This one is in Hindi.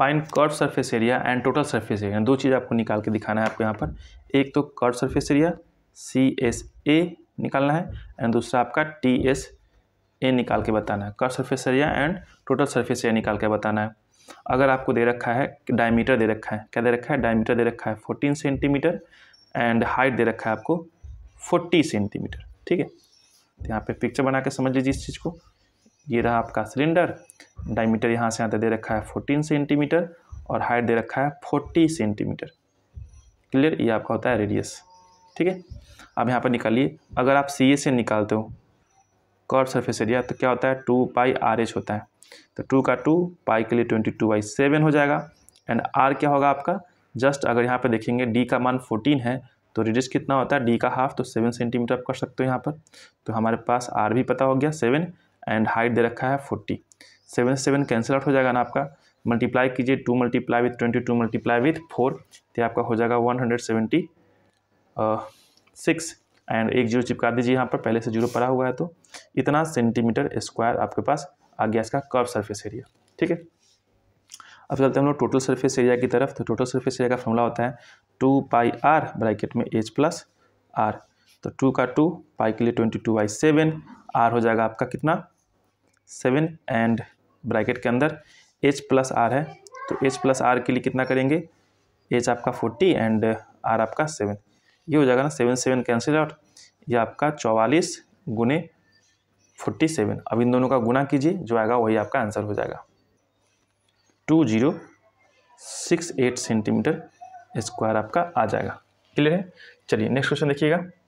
find curve surface area and total surface area दो चीज़ आपको निकाल के दिखाना है आपको यहाँ पर एक तो curve surface area C S A निकालना है एंड दूसरा आपका टी एस ए निकाल के बताना है curve surface area and total surface area निकाल के बताना है अगर आपको दे रखा है डायमीटर दे रखा है क्या दे रखा है डायमीटर दे रखा है फोर्टीन सेंटीमीटर एंड हाइट दे रखा है आपको फोर्टी सेंटीमीटर ठीक है तो यहाँ पर पिक्चर बना के समझ लीजिए इस चीज़ को ये रहा आपका सिलेंडर डायमीटर यहाँ से यहाँ तक दे रखा है फोर्टीन सेंटीमीटर और हाइट दे रखा है फोर्टी सेंटीमीटर क्लियर ये आपका होता है रेडियस ठीक है अब यहाँ पर निकालिए अगर आप सी से निकालते हो कर्व सरफेस एरिया तो क्या होता है टू पाई आर एच होता है तो टू का टू पाई के लिए ट्वेंटी टू बाई सेवन हो जाएगा एंड आर क्या होगा आपका जस्ट अगर यहाँ पर देखेंगे डी का मान फोर्टीन है तो रेडियस कितना होता है डी का हाफ तो सेवन सेंटीमीटर आप कर सकते हो यहाँ पर तो हमारे पास आर भी पता हो गया सेवन एंड हाइट दे रखा है फोर्टी सेवन से सेवन कैंसिल आउट हो जाएगा ना आपका मल्टीप्लाई कीजिए two multiply with twenty two multiply with four तो आपका हो जाएगा one hundred seventy six and एक जीरो चिपका दीजिए यहाँ पर पहले से जीरो पड़ा हुआ है तो इतना सेंटीमीटर स्क्वायर आपके पास आ गया इसका कर्व सरफेस एरिया ठीक है अब चलते हम लोग टोटल सरफेस एरिया की तरफ तो टोटल सरफेस एरिया का फॉर्मूला होता है टू पाई आर ब्रैकेट में एच प्लस आर तो टू का टू पाई के लिए twenty two by seven r हो जाएगा आपका कितना सेवन एंड ब्रैकेट के अंदर एच प्लस आर है तो एच प्लस आर के लिए कितना करेंगे एच आपका फोर्टी एंड आर आपका सेवन ये हो जाएगा ना सेवन सेवन कैंसिल आउट ये आपका चौवालीस गुने फोर्टी सेवन अब इन दोनों का गुना कीजिए जो आएगा वही आपका आंसर हो जाएगा two zero six eight centimetre square आपका आ जाएगा क्लियर है चलिए नेक्स्ट क्वेश्चन देखिएगा